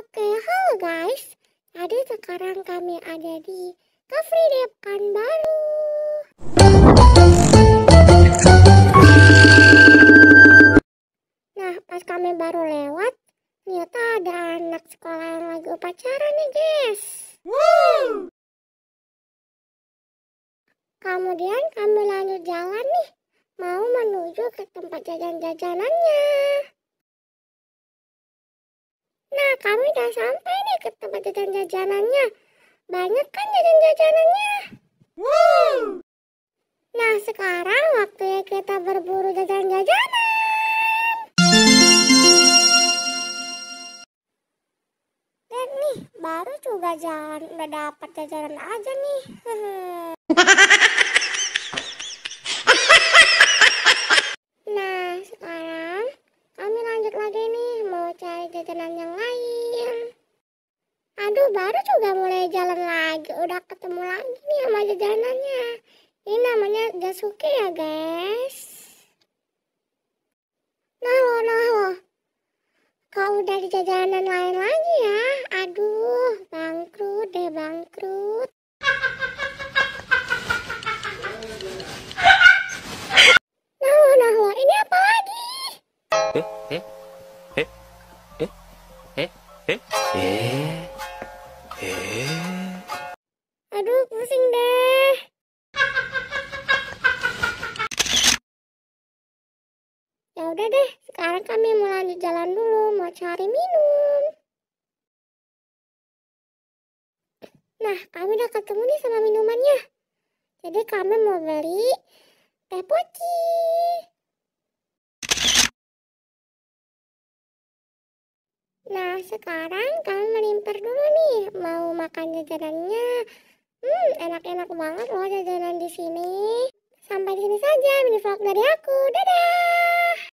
Oke, halo guys. Jadi sekarang kami ada di Coffee Depan Baru. Nah, pas kami baru lewat, ternyata ada anak sekolah yang lagi upacara nih, guys. Wow. Kemudian kami lanjut jalan nih, mau menuju ke tempat jajan-jajanannya kami udah sampai nih ke tempat jajan jajanannya. Banyak kan jajan jajanannya. wow Nah sekarang waktunya kita berburu jajan jajanan. Dan nih baru juga jalan udah dapat jajanan aja nih. nah sekarang kami lanjut lagi nih mulai jajanan yang lain. Aduh, baru juga mulai jalan lagi, udah ketemu lagi nih sama jajanannya. Ini namanya Jasuke ya, guys. Nah, loh, nah, loh. Kau udah di jajanan lain lagi ya? Aduh, bangkrut deh, bangkrut. Nah, loh, nah, loh. Ini apa lagi? Eh, eh, eh eh eh aduh pusing deh ya udah deh sekarang kami mau lanjut jalan dulu mau cari minum nah kami udah ketemu nih sama minumannya jadi kami mau beli teh poci Nah, sekarang kamu melimpar dulu nih. Mau makan jajanannya. Hmm, enak-enak banget loh jajanan di sini. Sampai di sini saja mini vlog dari aku. Dadah!